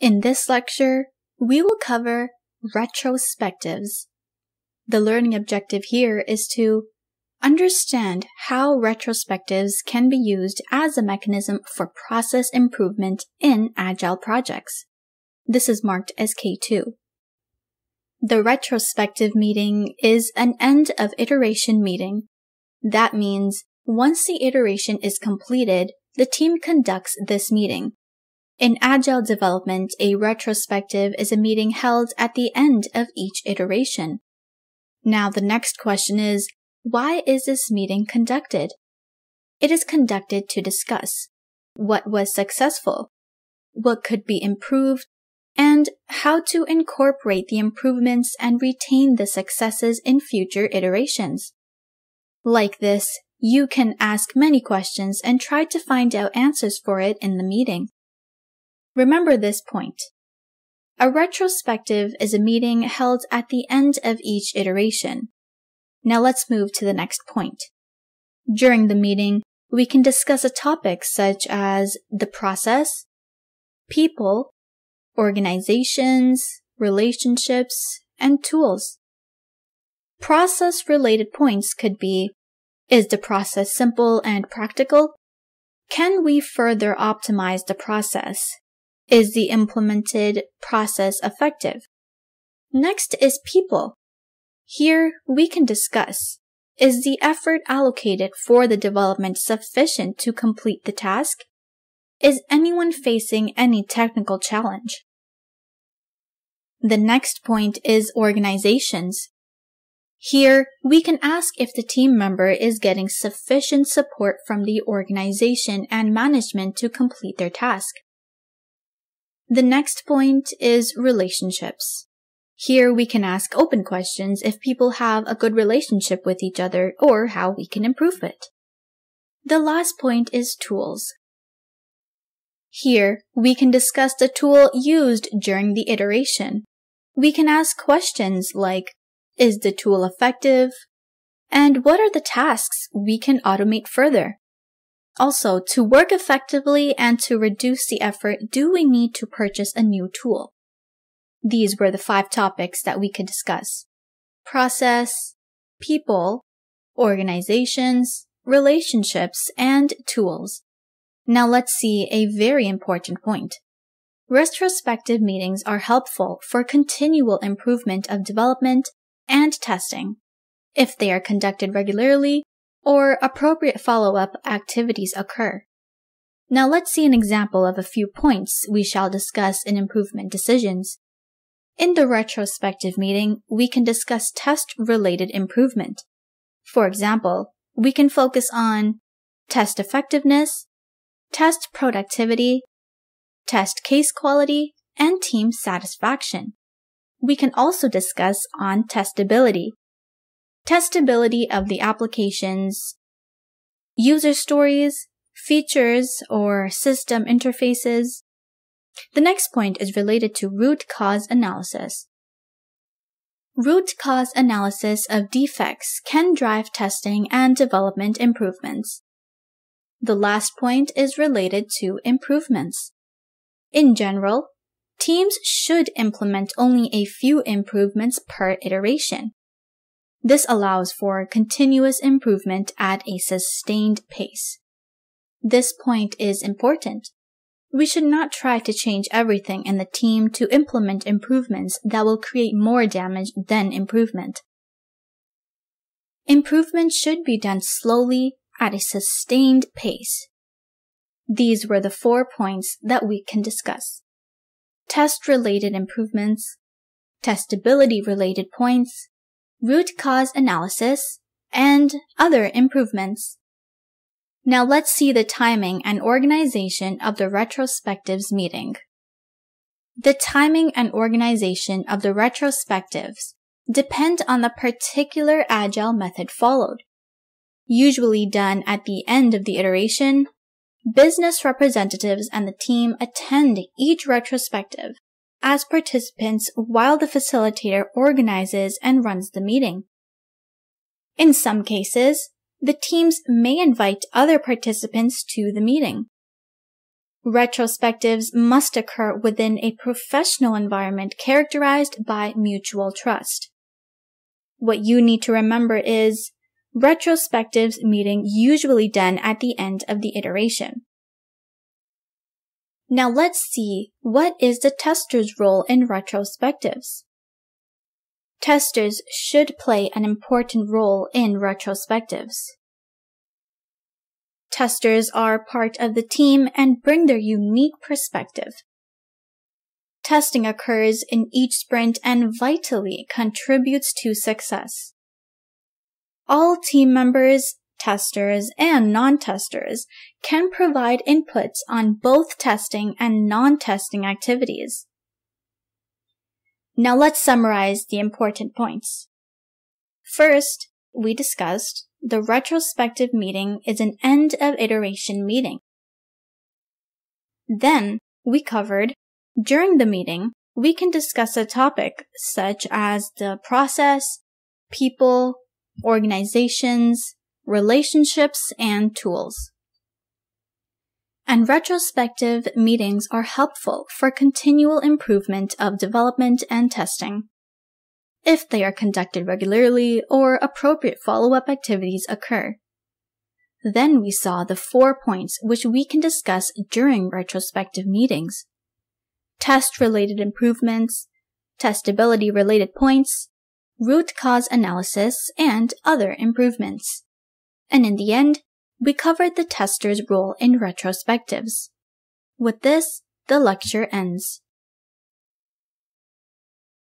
In this lecture, we will cover retrospectives. The learning objective here is to understand how retrospectives can be used as a mechanism for process improvement in Agile projects. This is marked as K2. The retrospective meeting is an end of iteration meeting. That means once the iteration is completed, the team conducts this meeting in agile development, a retrospective is a meeting held at the end of each iteration. Now the next question is, why is this meeting conducted? It is conducted to discuss what was successful, what could be improved, and how to incorporate the improvements and retain the successes in future iterations. Like this, you can ask many questions and try to find out answers for it in the meeting. Remember this point. A retrospective is a meeting held at the end of each iteration. Now let's move to the next point. During the meeting, we can discuss a topic such as the process, people, organizations, relationships, and tools. Process related points could be Is the process simple and practical? Can we further optimize the process? Is the implemented process effective? Next is people. Here we can discuss, is the effort allocated for the development sufficient to complete the task? Is anyone facing any technical challenge? The next point is organizations. Here, we can ask if the team member is getting sufficient support from the organization and management to complete their task. The next point is relationships. Here we can ask open questions if people have a good relationship with each other or how we can improve it. The last point is tools. Here, we can discuss the tool used during the iteration. We can ask questions like, is the tool effective? And what are the tasks we can automate further? Also, to work effectively and to reduce the effort, do we need to purchase a new tool? These were the five topics that we could discuss. Process, people, organizations, relationships, and tools. Now let's see a very important point. Retrospective meetings are helpful for continual improvement of development and testing. If they are conducted regularly, or appropriate follow-up activities occur. Now let's see an example of a few points we shall discuss in improvement decisions. In the retrospective meeting, we can discuss test-related improvement. For example, we can focus on test effectiveness, test productivity, test case quality, and team satisfaction. We can also discuss on testability, testability of the applications, user stories, features, or system interfaces. The next point is related to root cause analysis. Root cause analysis of defects can drive testing and development improvements. The last point is related to improvements. In general, teams should implement only a few improvements per iteration. This allows for continuous improvement at a sustained pace. This point is important. We should not try to change everything in the team to implement improvements that will create more damage than improvement. Improvement should be done slowly at a sustained pace. These were the four points that we can discuss. Test-related improvements, testability-related points, root cause analysis, and other improvements. Now let's see the timing and organization of the retrospectives meeting. The timing and organization of the retrospectives depend on the particular agile method followed. Usually done at the end of the iteration, business representatives and the team attend each retrospective as participants while the facilitator organizes and runs the meeting. In some cases, the teams may invite other participants to the meeting. Retrospectives must occur within a professional environment characterized by mutual trust. What you need to remember is retrospectives meeting usually done at the end of the iteration. Now let's see what is the tester's role in retrospectives. Testers should play an important role in retrospectives. Testers are part of the team and bring their unique perspective. Testing occurs in each sprint and vitally contributes to success. All team members testers and non-testers can provide inputs on both testing and non-testing activities. Now let's summarize the important points. First, we discussed the retrospective meeting is an end of iteration meeting. Then, we covered during the meeting, we can discuss a topic such as the process, people, organizations, relationships, and tools. And retrospective meetings are helpful for continual improvement of development and testing. If they are conducted regularly or appropriate follow-up activities occur. Then we saw the four points which we can discuss during retrospective meetings. Test-related improvements, testability-related points, root cause analysis, and other improvements and in the end, we covered the tester's role in retrospectives. With this, the lecture ends.